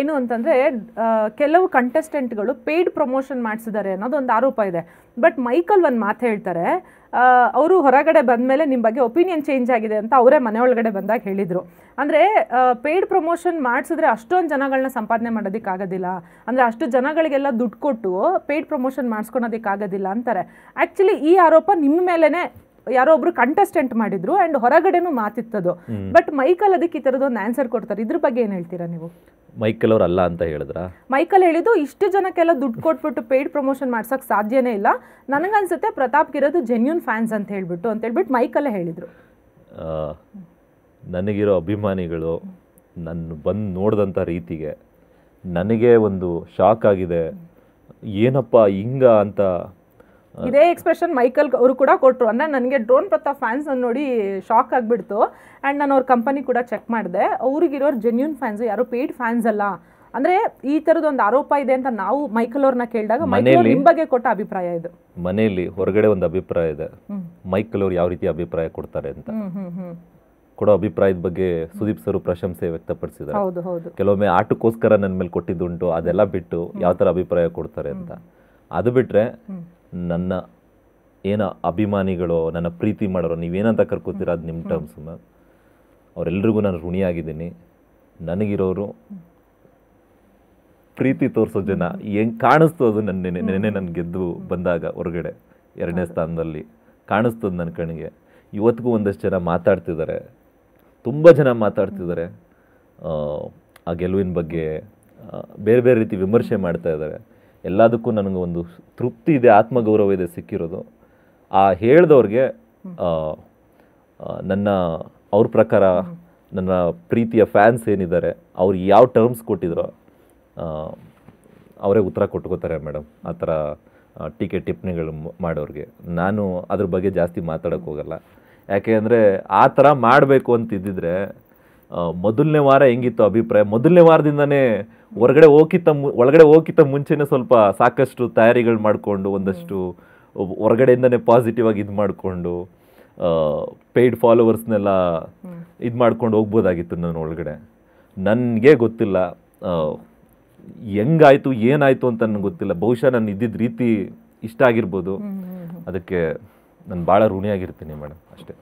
ಏನು ಅಂತಂದರೆ ಕೆಲವು ಕಂಟೆಸ್ಟೆಂಟ್ಗಳು ಪೇಯ್ಡ್ ಪ್ರಮೋಷನ್ ಮಾಡಿಸಿದ್ದಾರೆ ಅನ್ನೋದು ಒಂದು ಆರೋಪ ಇದೆ ಬಟ್ ಮೈಕಲ್ ಒಂದು ಮಾತು ಹೇಳ್ತಾರೆ ಅವರು ಹೊರಗಡೆ ಬಂದ ಮೇಲೆ ನಿಮ್ಮ ಬಗ್ಗೆ ಒಪಿನಿಯನ್ ಚೇಂಜ್ ಆಗಿದೆ ಅಂತ ಅವರೇ ಮನೆ ಒಳಗಡೆ ಬಂದಾಗ ಹೇಳಿದರು ಅಂದರೆ ಪೇಯ್ಡ್ ಪ್ರಮೋಷನ್ ಮಾಡಿಸಿದ್ರೆ ಅಷ್ಟೊಂದು ಜನಗಳನ್ನ ಸಂಪಾದನೆ ಮಾಡೋದಕ್ಕಾಗೋದಿಲ್ಲ ಅಂದರೆ ಅಷ್ಟು ಜನಗಳಿಗೆಲ್ಲ ದುಡ್ಡು ಕೊಟ್ಟು ಪೇಯ್ಡ್ ಪ್ರಮೋಷನ್ ಮಾಡಿಸ್ಕೊಳೋದಕ್ಕಾಗೋದಿಲ್ಲ ಅಂತಾರೆ ಆ್ಯಕ್ಚುಲಿ ಈ ಆರೋಪ ನಿಮ್ಮ ಮೇಲೇ ಯಾರೋ ಒಬ್ರು ಕಂಟೆಸ್ಟೆಂಟ್ ಮಾಡಿದ್ರು ಅಂಡ್ ಹೊರಗಡೆನೂ ಮಾತಿತ್ತದು ಬಟ್ ಮೈಕಲ್ ಅದಕ್ಕೆ ಈ ತರದೊಂದು ಆನ್ಸರ್ ಕೊಡ್ತಾರೆ ಇದ್ರ ಬಗ್ಗೆ ಏನು ಹೇಳ್ತೀರಾ ನೀವು ಮೈಕಲ್ ಅವ್ರು ಅಲ್ಲ ಅಂತ ಹೇಳಿದ್ರ ಮೈಕಲ್ ಹೇಳಿದ್ದು ಇಷ್ಟು ಜನಕ್ಕೆಲ್ಲ ದುಡ್ಡು ಕೊಟ್ಬಿಟ್ಟು ಪೇಯ್ಡ್ ಪ್ರಮೋಷನ್ ಮಾಡ್ಸಕ್ ಸಾಧ್ಯನೇ ಇಲ್ಲ ನನಗನ್ಸುತ್ತೆ ಪ್ರತಾಪ್ ಇರೋದು ಜೆನ್ಯೂನ್ ಫ್ಯಾನ್ಸ್ ಅಂತ ಹೇಳ್ಬಿಟ್ಟು ಅಂತ ಹೇಳ್ಬಿಟ್ಟು ಮೈಕಲ್ ಹೇಳಿದ್ರು ನನಗಿರೋ ಅಭಿಮಾನಿಗಳು ನನ್ನ ಬಂದು ನೋಡಿದಂಥ ರೀತಿಗೆ ನನಗೆ ಒಂದು ಶಾಕ್ ಆಗಿದೆ ಏನಪ್ಪ ಹಿಂಗ ಅಂತ ಇದೇ ಎಕ್ಸ್ಪ್ರೆಷನ್ ಮೈಕಲ್ ಅವರು ಕೂಡ ಕೊಟ್ಟರು ಅಂದರೆ ನನಗೆ ಡ್ರೋನ್ ಪ್ರತಾಪ್ ಫ್ಯಾನ್ಸ್ ಅನ್ನು ನೋಡಿ ಶಾಕ್ ಆಗಿಬಿಡ್ತು ಆ್ಯಂಡ್ ನಾನು ಅವ್ರ ಕಂಪನಿ ಕೂಡ ಚೆಕ್ ಮಾಡಿದೆ ಅವ್ರಿಗಿರೋರು ಜೆನ್ಯೂನ್ ಫ್ಯಾನ್ಸ್ ಯಾರು ಪೇಯ್ಡ್ ಫ್ಯಾನ್ಸ್ ಅಲ್ಲ ಅಂದ್ರೆ ಈ ತರದ ಒಂದು ಆರೋಪ ಇದೆ ಅಂತ ನಾವು ಮೈಕಲ್ ಅವ್ರನ್ನ ಕೇಳಿದಾಗ ಮೈಕಲ್ ನಿಮ್ ಬಗ್ಗೆ ಕೊಟ್ಟ ಅಭಿಪ್ರಾಯ ಇದು ಮನೆಯಲ್ಲಿ ಹೊರಗಡೆ ಒಂದು ಅಭಿಪ್ರಾಯ ಇದೆ ಮೈಕಲ್ ಅವ್ರು ಯಾವ ರೀತಿ ಅಭಿಪ್ರಾಯ ಕೊಡ್ತಾರೆ ಅಂತ ಕೊಡೋ ಅಭಿಪ್ರಾಯದ ಬಗ್ಗೆ ಸುದೀಪ್ ಸರ್ ಪ್ರಶಂಸೆ ವ್ಯಕ್ತಪಡಿಸಿದ್ದಾರೆ ಕೆಲವೊಮ್ಮೆ ಆಟಕ್ಕೋಸ್ಕರ ನನ್ನ ಮೇಲೆ ಕೊಟ್ಟಿದ್ದುಂಟು ಅದೆಲ್ಲ ಬಿಟ್ಟು ಯಾವ ತರ ಅಭಿಪ್ರಾಯ ಕೊಡ್ತಾರೆ ಅಂತ ಅದು ಬಿಟ್ರೆ ನನ್ನ ಏನೋ ಅಭಿಮಾನಿಗಳು ನನ್ನ ಪ್ರೀತಿ ಮಾಡೋರು ನೀವೇನಂತ ಕರ್ಕೋತೀರ ಅದು ನಿಮ್ಮ ಟರ್ಮ್ಸ್ ಮ್ಯಾಮ್ ಅವರೆಲ್ರಿಗೂ ನಾನು ಋಣಿಯಾಗಿದ್ದೀನಿ ನನಗಿರೋರು ಪ್ರೀತಿ ತೋರಿಸೋ ಜನ ಹೆಂಗೆ ಅದು ನನ್ನ ನೆನೆ ನೆನೆ ನನ್ನ ಗೆದ್ದು ಬಂದಾಗ ಹೊರಗಡೆ ಎರಡನೇ ಸ್ಥಾನದಲ್ಲಿ ಕಾಣಿಸ್ತದೆ ನನ್ನ ಕಣ್ಣಿಗೆ ಇವತ್ತಿಗೂ ಒಂದಷ್ಟು ಜನ ಮಾತಾಡ್ತಿದ್ದಾರೆ ತುಂಬ ಜನ ಮಾತಾಡ್ತಿದ್ದಾರೆ ಆ ಗೆಲುವಿನ ಬಗ್ಗೆ ಬೇರೆ ಬೇರೆ ರೀತಿ ವಿಮರ್ಶೆ ಮಾಡ್ತಾ ಇದ್ದಾರೆ ಎಲ್ಲದಕ್ಕೂ ನನಗೆ ಒಂದು ತೃಪ್ತಿ ಇದೆ ಆತ್ಮಗೌರವ ಇದೆ ಸಿಕ್ಕಿರೋದು ಆ ಹೇಳ್ದವ್ರಿಗೆ ನನ್ನ ಅವ್ರ ಪ್ರಕಾರ ನನ್ನ ಪ್ರೀತಿಯ ಫ್ಯಾನ್ಸ್ ಏನಿದ್ದಾರೆ ಅವ್ರು ಯಾವ ಟರ್ಮ್ಸ್ ಕೊಟ್ಟಿದ್ರೋ ಅವರೇ ಉತ್ತರ ಕೊಟ್ಕೋತಾರೆ ಮೇಡಮ್ ಆ ಥರ ಟೀಕೆ ಟಿಪ್ಪಣಿಗಳು ಮಾಡೋರಿಗೆ ನಾನು ಅದ್ರ ಬಗ್ಗೆ ಜಾಸ್ತಿ ಮಾತಾಡೋಕ್ಕೋಗಲ್ಲ ಹೋಗಲ್ಲ ಯಾಕೆ ಅಂದರೆ ಆ ಥರ ಮಾಡಬೇಕು ಅಂತಿದ್ದಿದ್ರೆ ಮೊದಲನೇ ವಾರ ಹೆಂಗಿತ್ತು ಅಭಿಪ್ರಾಯ ಮೊದಲನೇ ವಾರದಿಂದನೇ ಹೊರಗಡೆ ಹೋಗಿತ್ತ ಒಳಗಡೆ ಹೋಗಿತ್ತ ಮುಂಚೆನೇ ಸ್ವಲ್ಪ ಸಾಕಷ್ಟು ತಯಾರಿಗಳು ಮಾಡಿಕೊಂಡು ಒಂದಷ್ಟು ಹೊರಗಡೆಯಿಂದನೇ ಪಾಸಿಟಿವ್ ಆಗಿ ಇದು ಮಾಡಿಕೊಂಡು ಪೇಯ್ಡ್ ಫಾಲೋವರ್ಸ್ನೆಲ್ಲ ಇದು ಮಾಡ್ಕೊಂಡು ಹೋಗ್ಬೋದಾಗಿತ್ತು ನಾನು ಒಳಗಡೆ ನನಗೆ ಗೊತ್ತಿಲ್ಲ ಹೆಂಗಾಯಿತು ಏನಾಯಿತು ಅಂತ ನನಗೆ ಗೊತ್ತಿಲ್ಲ ಬಹುಶಃ ನಾನು ಇದ್ದಿದ್ದ ರೀತಿ ಇಷ್ಟ ಆಗಿರ್ಬೋದು ಅದಕ್ಕೆ ನಾನು ಭಾಳ ಋಣಿಯಾಗಿರ್ತೀನಿ ಮೇಡಮ್ ಅಷ್ಟೇ